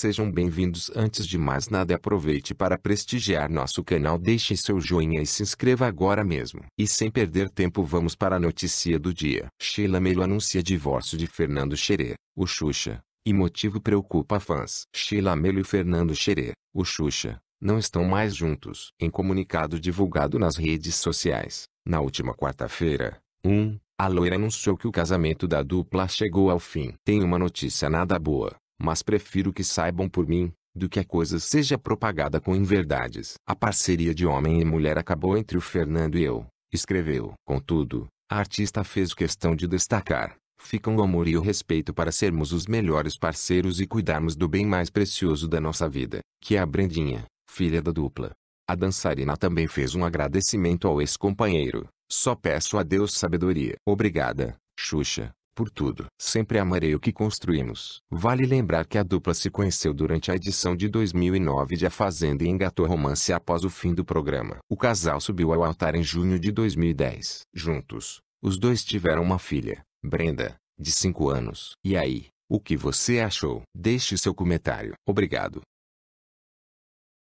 Sejam bem-vindos. Antes de mais nada, aproveite para prestigiar nosso canal. Deixe seu joinha e se inscreva agora mesmo. E sem perder tempo, vamos para a notícia do dia. Sheila Melo anuncia divórcio de Fernando Xerê, o Xuxa, e motivo preocupa fãs. Sheila Melo e Fernando Xerê, o Xuxa, não estão mais juntos. Em comunicado divulgado nas redes sociais, na última quarta-feira, um, a loira anunciou que o casamento da dupla chegou ao fim. Tem uma notícia nada boa mas prefiro que saibam por mim, do que a coisa seja propagada com inverdades. A parceria de homem e mulher acabou entre o Fernando e eu, escreveu. Contudo, a artista fez questão de destacar. Ficam o amor e o respeito para sermos os melhores parceiros e cuidarmos do bem mais precioso da nossa vida, que é a Brandinha, filha da dupla. A dançarina também fez um agradecimento ao ex-companheiro. Só peço a Deus sabedoria. Obrigada, Xuxa por tudo. Sempre amarei o que construímos. Vale lembrar que a dupla se conheceu durante a edição de 2009 de A Fazenda e engatou romance após o fim do programa. O casal subiu ao altar em junho de 2010. Juntos, os dois tiveram uma filha, Brenda, de 5 anos. E aí, o que você achou? Deixe seu comentário. Obrigado.